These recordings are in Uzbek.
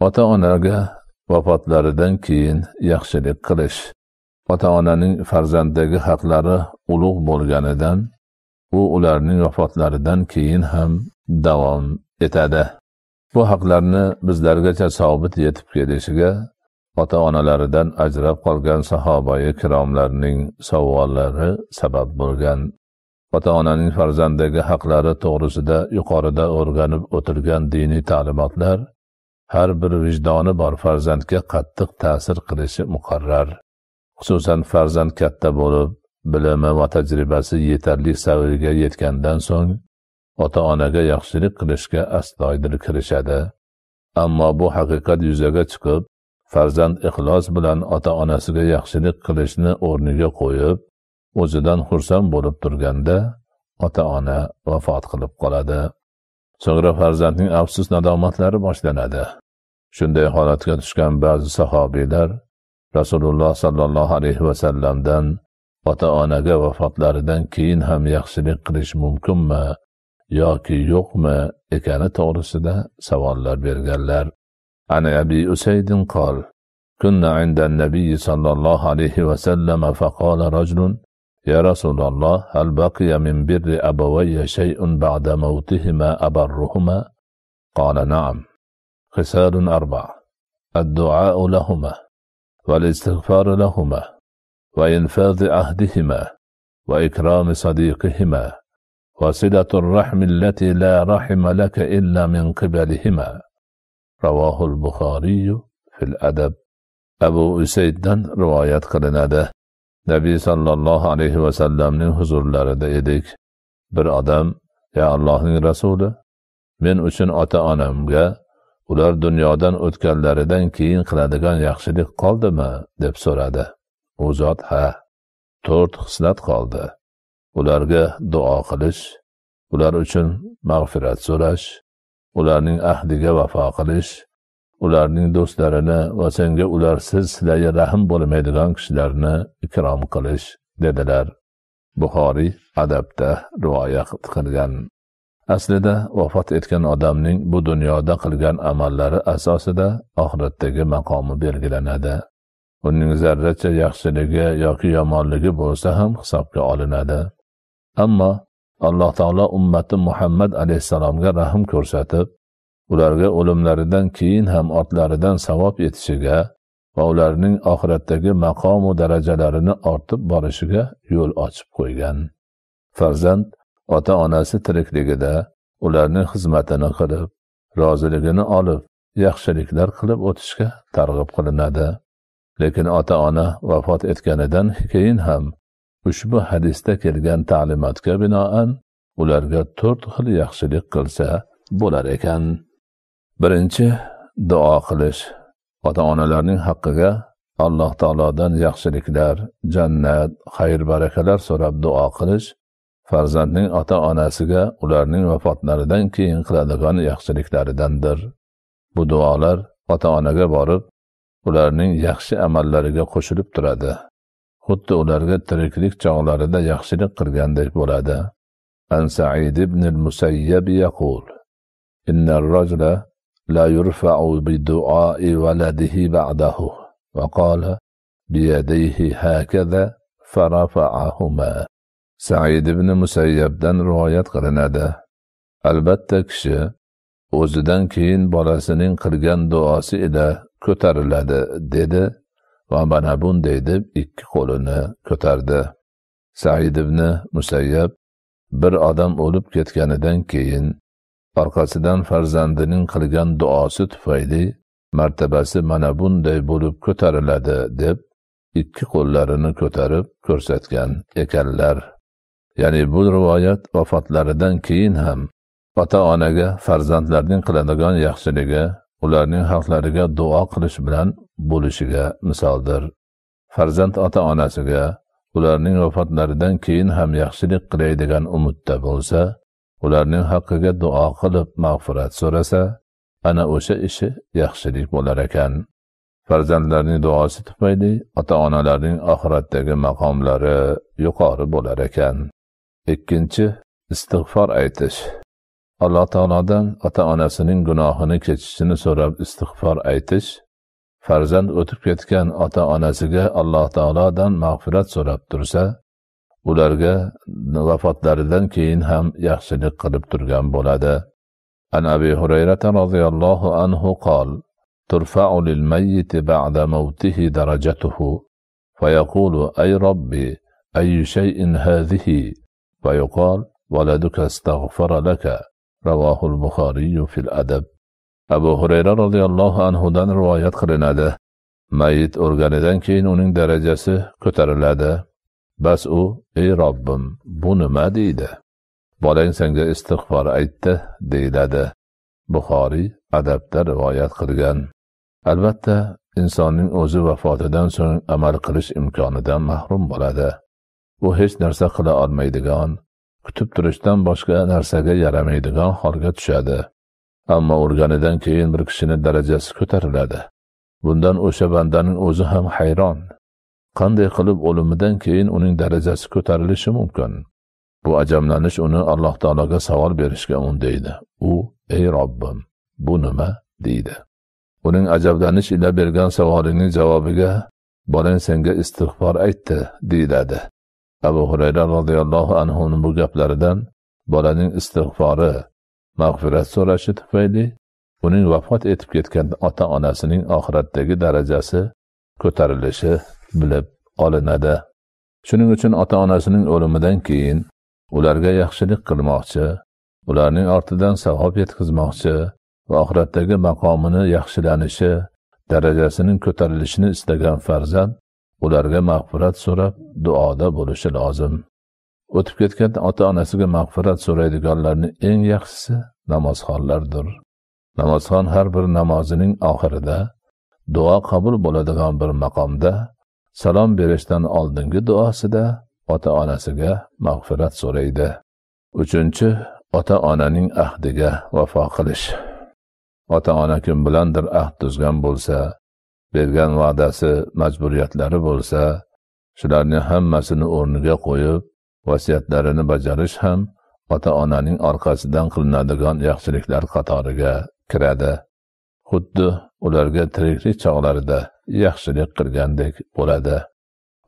ota onaga vafotlaridan keyin yaxshilik qilish ota onaning farzanddagi haqlari ulug' bo'lganidan bu ularning vafotlaridan keyin ham davom etadi bu haqlarni bizlargacha sobit yetib kelishiga ota onalaridan ajrab qolgan sahobai kiromlarning savollari sabab bo'lgan ota onaning farzanddagi haqlari to'g'risida yuqorida o'rganib o'tilgan diniy ta'limotlar har bir vijdoni bor farzandga qattiq ta'sir qilishi muqarrar xususan farzand katta bo'lib bilimi va tajribasi yetarli savrga yetgandan so'ng ota onaga yaxshilik qilishga astoydil kirishadi ammo bu haqiqat yuzaga chiqib farzand ixlos bilan ota onasiga yaxshilik qilishni o'rniga qo'yib o'zidan xursand bo'lib turganda ota ona vafot qilib qoladi so'ngra farzandning afsus nadomatlari boshlanadi shunday holatga tushgan ba'zi sahobiylar rasululloh sollallohu alayhi vasallamdan ota onaga vafotlaridan keyin ham yaxshilik qilish mumkinmi yoki yo'qmi ekani to'g'risida savollar berganlar ana abi usaydin qol كنا عند النبي صلى الله عليه وسلم فقال رجل يا رسول الله هل بقي من بر أبوي شيء بعد موتهما أبرهما قال نعم خصال أربع الدعاء لهما والاستغفار لهما وإنفاذ عهدهما وإكرام صديقهما وصلة الرحم التي لا رحم لك إلا من قبلهما رواه البخاري في الأدب أبو أسيد قلنا ده نبي صلى الله عليه وسلم من حضور edik bir odam يا الله rasuli من uchun ota جاء ular dunyodan o'tganlaridan keyin qiladigan yaxshilik qoldimi deb so'radi u zot ha to'rt xislat qoldi ularga duo qilish ular uchun mag'firat so'rash ularning ahdiga vafo qilish ularning do'stlarini va senga ularsiz silai rahm bo'lmaydigan kishilarni ikrom qilish dedilar buxoriy adabda rivoya qilgan aslida vafot etgan odamning bu dunyoda qilgan amallari asosida oxiratdagi maqomi belgilanadi uning zarracha yaxshiligi yoki yomonligi bo'lsa ham hisobga olinadi ammo alloh taolo ummati muhammad alayhissalomga rahm ko'rsatib ularga o'limlaridan keyin ham ortlaridan savob yetishiga va ularning oxiratdagi maqomu darajalarini ortib borishiga yo'l ochib qo'ygan farzand ota onasi tirikligida ularning xizmatini qilib roziligini olib yaxshiliklar qilib o'tishga targ'ib qilinadi lekin ota ona vafot etganidan keyin ham ushbu hadisda kelgan ta'limotga binoan ularga to'rt xil yaxshilik qilsa bo'lar ekan birinchi duo qilish ota onalarning haqqiga alloh taolodan yaxshiliklar jannat xayr barakalar so'rab duo qilish farzandning ota onasiga ularning vafotlaridan keyin qiladigan yaxshiliklaridandir bu duolar ota onaga borib ularning yaxshi amallariga qo'shilib turadi xuddi ularga tiriklik chog'larida yaxshilik qilgandek bo'ladi an said ibn musayyab yaqul إن الرجل لا يرفع بدعاء ولده بعده وقال بيديه هكذا فرفعهما said ibn musayyabdan rivoyat qilinadi albatta kishi o'zidan keyin bolasining qilgan duosi ila ko'tariladi dedi va mana bunday deb ikki qo'lini ko'tardi said ibn musayyab bir odam o'lib ketganidan keyin orqasidan farzandining qilgan duosi tufayli martabasi mana bunday bo'lib ko'tariladi deb ikki qo'llarini ko'tarib ko'rsatgan ekanlar ya'ni bu rivoyat vafotlaridan keyin ham ota onaga farzandlarning qiladigan yaxshiligi ularning haqlariga duo qilish bilan bo'lishiga misoldir farzand ota onasiga ularning vafotlaridan keyin ham yaxshilik qilay degan umidda bo'lsa ularning haqqiga duo qilib mag'firat so'rasa ana o'sha ishi yaxshilik bo'lar ekan farzandlarning duosi tufayli ota onalarning oxiratdagi maqomlari yuqori bo'lar ekan ikkinchi istig'for aytish alloh taolodan ota onasining gunohini kechishini so'rab istig'for aytish farzand o'tib ketgan ota onasiga alloh taolodan mag'firat so'rab tursa ularga vafotlaridan keyin ham yaxshilik qilib turgan bo'ladi an abi hurayrata roziyallohu anhu qol ترفع للميت ba'da موته darajatuhu fayaqulu ay robbi أي shay'in hadhihi فيقال ولدك استغفر لك رواه البخاري في الأدب abu xurayra roziyallohu anhudan rivoyat qilinadi mayit o'rganidan keyin uning darajasi ko'tariladi bas u ey robbim bu nima deydi bolang senga istig'for aytdi deyiladi buxoriy adabda rivoyat qilgan albatta insonning o'zi vafotidan so'ng amal qilish imkonidan mahrum bo'ladi u hech narsa qila olmaydigan kutib turishdan boshqa narsaga yaramaydigan holga tushadi ammo urganidan keyin bir kishini darajasi ko'tariladi bundan o'sha bandaning o'zi ham hayron qanday qilib o'limidan keyin uning darajasi ko'tarilishi mumkin bu ajablanish uni alloh taologa savol berishga undaydi u ey robbim bu nima deydi uning ajablanish ila bergan savolining javobiga bolang senga istig'for aytdi deyiladi abu hurayra roziyallohu anhuni bu gaplaridan bolaning istig'fori mag'firat so'rashi tufayli uning vafot etib ketgan ota onasining oxiratdagi darajasi ko'tarilishi bilib olinadi shuning uchun ota onasining o'limidan keyin ularga yaxshilik qilmoqchi ularning ortidan savob yetkazmoqchi va oxiratdagi maqomini yaxshilanishi darajasining ko'tarilishini istagan farzand ularga mag'firat so'rab duoda bo'lishi lozim o'tib ketgan ota onasiga mag'firat so'raydiganlarni eng yaxshisi namozxonlardir namozxon har bir namozining oxirida duo qabul bo'ladigan bir maqomda salom berishdan oldingi duosida ota onasiga mag'firat so'raydi uchinchi ota onaning ahdiga vafo qilish ota ona kim bilandir ahd tuzgan bo'lsa bergan va'dasi majburiyatlari bo'lsa shularni hammasini o'rniga qo'yib vasiyatlarini bajarish ham ota onaning orqasidan qilinadigan yaxshiliklar qatoriga kiradi xuddi ularga tiriklik chog'larida yaxshilik qilgandek bo'ladi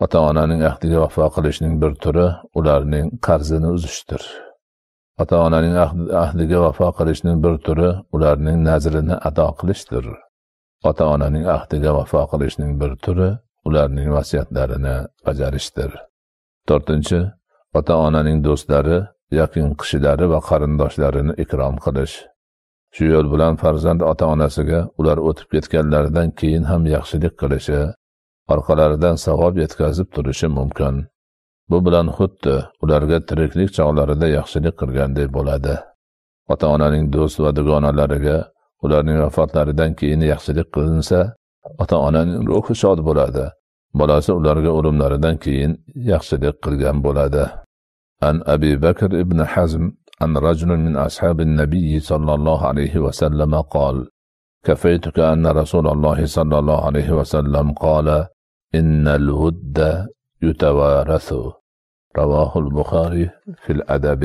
ota onaning ahdiga vafo qilishning bir turi ularning qarzini uzishdir ota onaning ahdiga vafo qilishning bir turi ularning nazrini ado qilishdir ota onaning ahdiga vafo qilishning bir turi ularning vasiyatlarini bajarishdir to'rtinchi ota onaning do'stlari yaqin kishilari va qarindoshlarini ikrom qilish shu yo'l bilan farzand ota onasiga ular o'tib ketganlaridan keyin ham yaxshilik qilishi orqalaridan savob yetkazib turishi mumkin bu bilan xuddi ularga tiriklik chog'larida yaxshilik qilgandek bo'ladi ota onaning do'st va dugonalariga ularning vafotlaridan keyin yaxshilik qilinsa ota onaning ruhi shod bo'ladi bolasi ularga o'limlaridan keyin yaxshilik qilgan bo'ladi an abi bakr ibn hazm an rajul min ashabi nabiy sollallohu alayhi vasallam qol قال كفيتك أن رسول الله صلى الله عليه وسلم قال إن الود يتوارث رواه البخاري في الأدب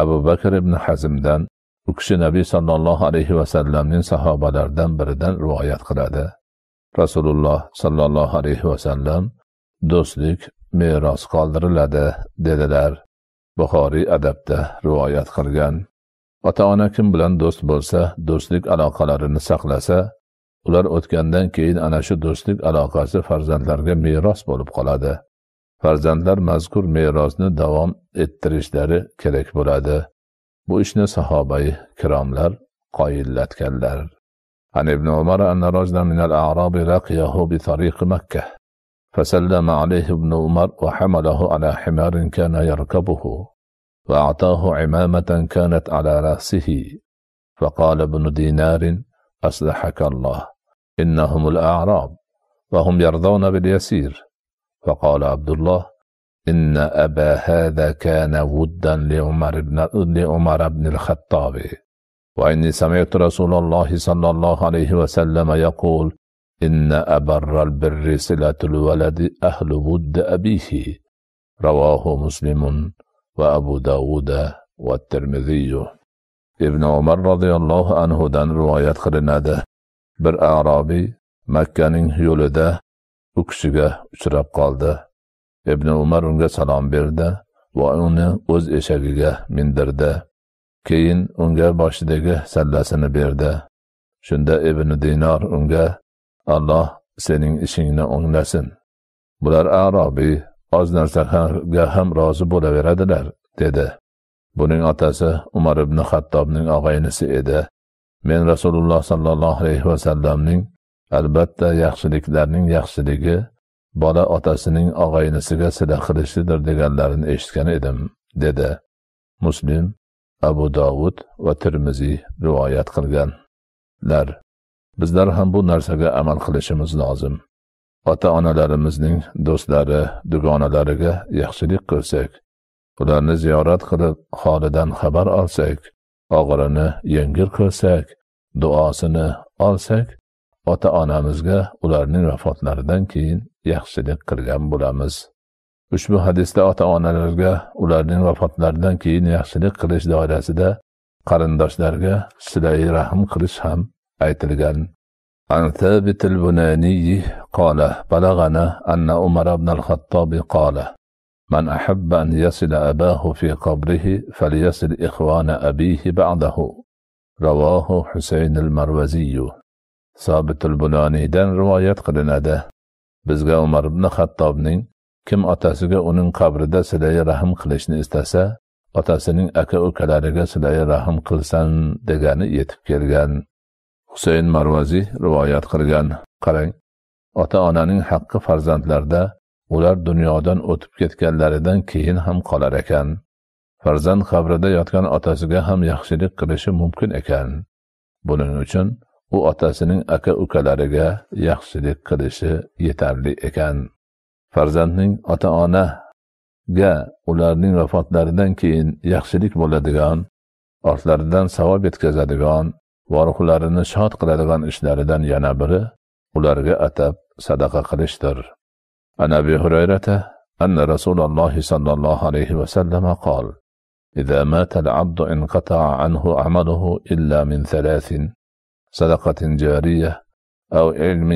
abu bakr ibn hazmdan u kishi nabiy sollallohu alayhi vasallamning sahobalaridan biridan rivoyat qiladi rasululloh sollallohu alayhi vasallam do'stlik meros qoldiriladi dedilar buxoriy adabda rivoyat qilgan ota ona kim bilan do'st bo'lsa do'stlik aloqalarini saqlasa ular o'tgandan keyin ana shu do'stlik aloqasi farzandlarga meros bo'lib qoladi farzandlar mazkur merosni davom ettirishlari kerak bo'ladi bu ishni sahobai kiromlar qoyillatganlar عن ابن عمر أن رجلا من الأعراب لقيه بطريق مكة فسلم عليه ابن عمر وحمله على حمار كان يركبه وأعطاه عمامة كانت على رأسه فقال ابن دينار أصلحك الله إنهم الأعراب وهم يرضون باليسير فقال عبد الله إن أبا هذا كان ودا لعمر بن لعمر بن الخطاب وإني سمعت رسول الله صلى الله عليه وسلم يقول إن أبر البر صلة الولد أهل ود أبيه رواه مسلم وأبو داود والترمذي ابن عمر رضي الله عنه دان رواية bir بر أعرابي مكان يولده kishiga أشرب قالده ibn umar unga salom berdi va uni o'z eshagiga mindirdi keyin unga boshidagi sallasini berdi shunda ibn dinor unga alloh sening ishingni o'nglasin bular arobiy oz narsaga ham rozi bo'laveradilar dedi buning otasi umar ibn xattobning og'aynisi edi men rasululloh sollallohu alayhi vasallamning albatta yaxshiliklarning yaxshiligi bola otasining og'aynisiga sida qilishlidir deganlarini eshitgan edim dedi muslim abu dovud va termiziy rivoyat qilganlar bizlar ham bu narsaga amal qilishimiz lozim ota onalarimizning do'stlari dugonalariga yaxshilik qilsak ularni ziyorat qilib holidan xabar olsak og'irini yengil qilsak duosini olsak ota onamizga ularning vafotlaridan keyin yaxshilik qilgan bo'lamiz ushbu hadisda ota onalarga ularning vafotlaridan keyin yaxshilik qilish doirasida qarindoshlarga silai rahm qilish ham aytilgan عن ثابت البناني قال بلغنا أن عمر بن الخطاب قال من أحب أن يصل أباه في قبره فليصل إخوان أبيه بعده رواه حسين المروزي Sobitul bunanidan rivoyat qilinadi. Bizga Umar ibn Xattobning kim otasiga uning qabrida silayi rahim qilishni istasa, otasining aka ukalariga silayi rahim qilsan degani yetib kelgan. Husayn Marvazi rivoyat qilgan. Qarang, ota-onaning haqqi farzandlarda ular dunyodan o'tib ketganlaridan keyin ham qolar ekan. Farzand qabrida yotgan otasiga ham yaxshilik qilishi mumkin ekan. Buning uchun u otasining aka ukalariga yaxshilik qilishi yetarli ekan farzandning ota onaga ularning vafotlaridan keyin yaxshilik bo'ladigan ortlaridan savob yetkazadigan va ruhlarini shod qiladigan ishlaridan yana biri ularga atab sadaqa qilishdir ana abi hurayrata أن رسول الله صلى الله عليه وسلم قال إذا مات العبد انقطع عنه عمله إلا من ثلاث صدقة جارية أو علم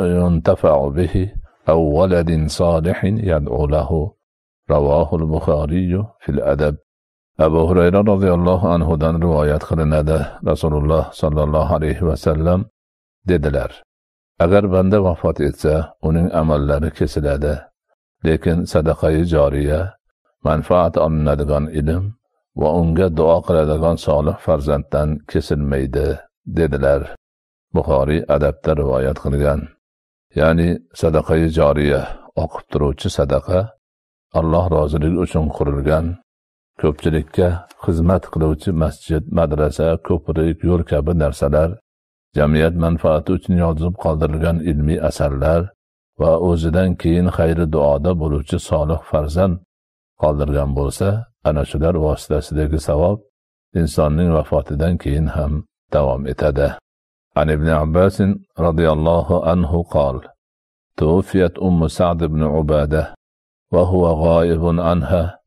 ينتفع به أو ولد صالح يدعو له رواه البخاري في الأدب أبو هريرة رضي الله anhudan rivoyat qilinadi rasululloh sollallohu alayhi vasallam dedilar agar banda vafot etsa uning amallari kesiladi lekin sadaqayi joriya manfaat olinadigan ilm va unga duo qiladigan solih farzanddan kesilmaydi dedilar buxoriy adabda rivoyat qilgan ya'ni sadaqai joriya oqib turuvchi sadaqa alloh roziligi uchun qurilgan ko'pchilikka xizmat qiluvchi masjid madrasa ko'prik yo'l kabi narsalar jamiyat manfaati uchun yozib qoldirilgan ilmiy asarlar va o'zidan keyin xayri duoda bo'luvchi solih farzand qoldirgan bo'lsa ana shular vositasidagi savob insonning vafotidan keyin ham توم اتده عن ابن عباس رضي الله عنه قال توفيت أم سعد بن عبادة وهو غائب عنها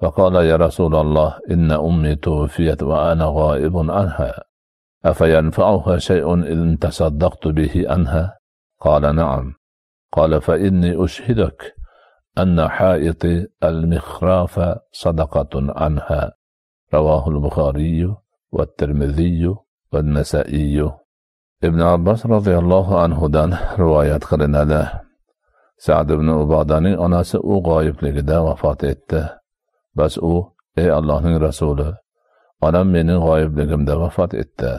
فقال يا رسول الله إن أمي توفيت وأنا غائب عنها أفينفعها شيء إن تصدقت به عنها قال نعم قال فإني أشهدك أن حائطي المخراف صدقة عنها رواه البخاري والترمذي والنسائي ibn abbos roziyallohu anhudan rivoyat qilinadi sad ibn ubodaning onasi u g'oyibligida vafot etdi bas u ey allohning rasuli onam meni g'oyibligimda vafot etdi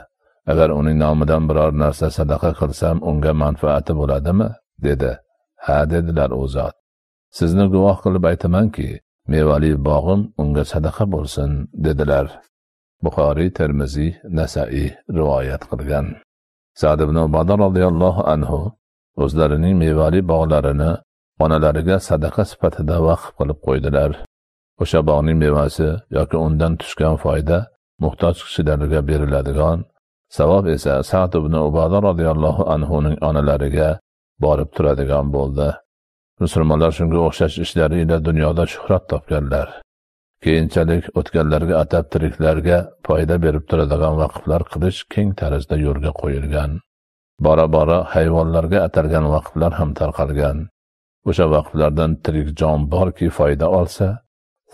agar uning nomidan biror narsa sadaqa qilsam unga manfaati bo'ladimi dedi ha dedilar u zot sizni guvoh qilib aytamanki mevali bog'im unga sadaqa bo'lsin dedilar buxoriy termiziy nasaiy rivoyat qilgan sad ibn ubada roziyallohu anhu o'zlarining mevali bog'larini onalariga sadaqa sifatida vaqf qilib qo'ydilar o'sha bog'ning mevasi yoki undan tushgan foyda muhtoj kishilarga beriladigan savob esa sad ibn ubada roziyallohu anhuning onalariga borib turadigan bo'ldi musulmonlar shunga o'xshash ishlari ila dunyoda shuhrat topganlar keyinchalik o'tganlarga atab tiriklarga foyda berib turadigan vaqflar qilish keng tarzda yo'lga qo'yilgan bora bora hayvonlarga atalgan vaqflar ham tarqalgan o'sha vaqflardan tirik jon borki foyda olsa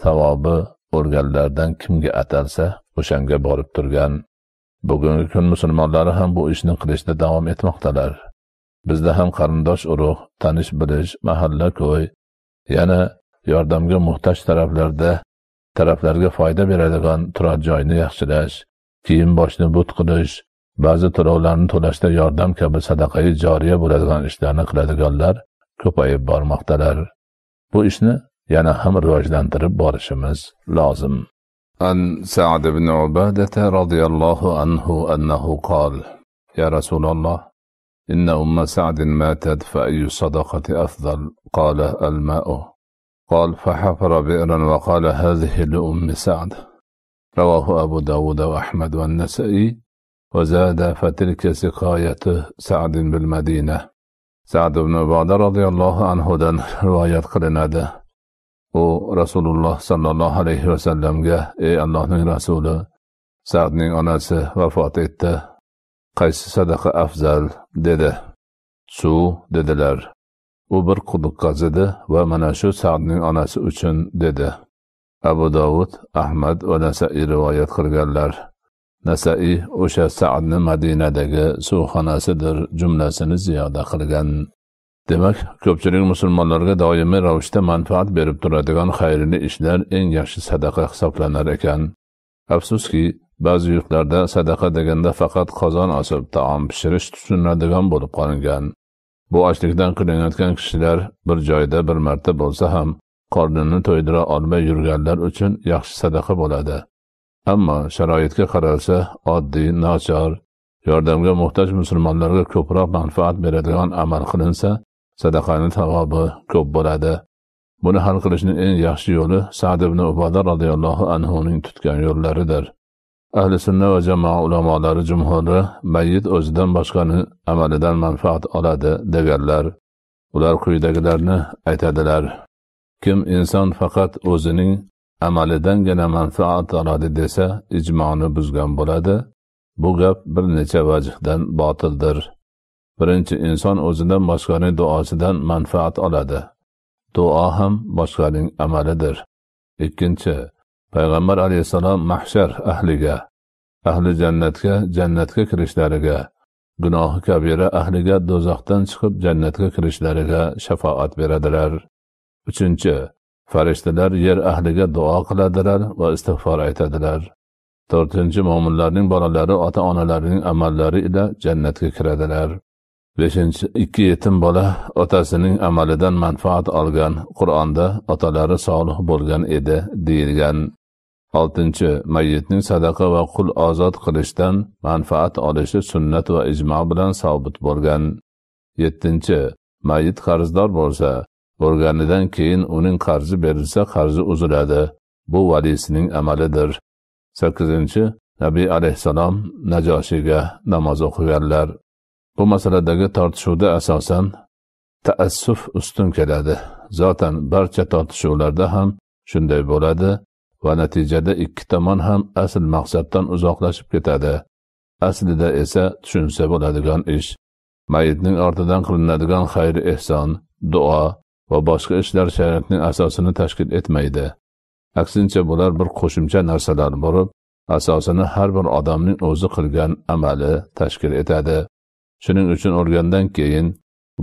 savobi o'lganlardan kimga atalsa o'shanga borib turgan bugungi kun musulmonlari ham bu ishni qilishda davom etmoqdalar bizda ham qarindosh urug' tanish bilish mahalla ko'y yana yordamga muhtoj taraflarda taraflarga foyda beradigan turar joyni yaxshilash kiyim boshni but qilish ba'zi to'lovlarni to'lashda yordam kabi sadaqai joriya bo'ladigan ishlarni qiladiganlar ko'payib bormoqdalar bu ishni yana ham rivojlantirib borishimiz lozim an sad ibn ubadata roziyallohu anhu annahu qol ya rasululloh inna sadin matad fa ماتت sadaqati afzal qala al ma'u قال فحفر بئرا وقال هذه لأم سعد رواه أبو داود وأحمد والنسائي وزاد فتلك سقاية سعد بالمدينة سعد بن بعد رضي الله عنه دن رواية قرنادة ورسول الله صلى الله عليه وسلم جه اي الله من رسوله سعد من أناس وفاتته قيس صدق أفضل دده سو دده لر u bir quduq qazidi va mana shu sadning onasi uchun dedi abu dovud ahmad va nasaiy rivoyat qilganlar nasaiy o'sha sadni madinadagi suvxonasidir jumlasini ziyoda qilgan demak ko'pchilik musulmonlarga doimiy ravishda manfaat berib turadigan xayrli ishlar eng yaxshi sadaqa hisoblanar ekan afsuski ba'zi yurtlarda sadaqa deganda faqat qozon osib taom pishirish tushuniladigan bo'lib qolingan Bu ochlikdan qiynayotgan kishilar bir joyda bir marta bo'lsa ham qornini to'ydira olmay yurganlar uchun yaxshi sadaqa bo'ladi. Ammo sharoitga qaralsa, oddiy, nochor, yordamga muhtoj musulmonlarga ko'proq manfaat beradigan amal qilinsa, sadaqani savobi ko'p bo'ladi. Buni hal qilishning eng yaxshi yo'li Sa'd ibn Uboda radhiyallohu anhu ning tutgan yo'llaridir. ahli sunna va jamoa ulamolari jumhuri mayit o'zidan boshqani amalidan manfaat oladi deganlar ular quyidagilarni aytadilar kim inson faqat o'zining amalidangina manfaat oladi desa ijmoni buzgan bo'ladi bu gap bir necha vajhdan botildir birinchi inson o'zidan boshqaning duosidan manfaat oladi duo ham boshqaning amalidir ikkinchi payg'ambar alayhissalom mahshar ahliga ahli jannatga jannatga kirishlariga gunohi kabira ahliga do'zaxdan chiqib jannatga kirishlariga shafoat beradilar uchinchi farishtalar yer ahliga duo qiladilar va istig'for aytadilar to'rtinchi mo'minlarning bolalari ota onalarining amallari ila jannatga kiradilar beshinchi ikki yetim bola otasining amalidan manfaat olgan qur'onda otalari solih bo'lgan edi deyilgan oltinchi mayitning sadaqa va qul ozod qilishdan manfaat olishi sunnat va ijmo bilan sobit bo'lgan yettinchi mayit qarzdor bo'lsa o'lganidan keyin uning qarzi berilsa qarzi uziladi bu valisining amalidir sakkizinchi nabiy alayhissalom najoshiyga namoz o'qiganlar bu masaladagi tortishuvda asosan taassuf ustun keladi zotan barcha tortishuvlarda ham shunday bo'ladi va natijada ikki tomon ham asl maqsaddan uzoqlashib ketadi aslida esa tushunsa bo'ladigan ish mayitning ortidan qilinadigan xayr ehson duo va boshqa ishlar shariatning asosini tashkil etmaydi aksincha bular bir qo'shimcha narsalar bo'lib asosini har bir odamning o'zi qilgan amali tashkil etadi shuning uchun o'lgandan keyin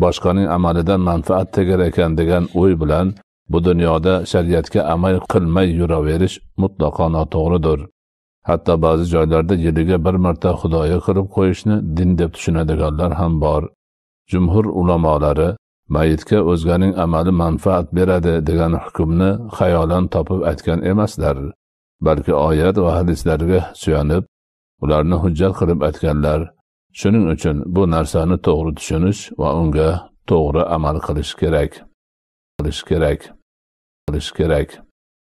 boshqaning amalidan manfaat tegar ekan degan o'y bilan bu dunyoda shariatga amal qilmay yuraverish mutlaqo noto'g'ridir hatto ba'zi joylarda yiliga bir marta xudoyi qilib qo'yishni din deb tushunadiganlar ham bor jumhur ulamolari mayitga o'zganing amali manfaat beradi degan hukmni xayolan topib aytgan emaslar balki oyat va hadislarga suyanib ularni hujjat qilib aytganlar shuning uchun bu narsani to'g'ri tushunish va unga to'g'ri amal qilish kerak qilish kerak qilish kerak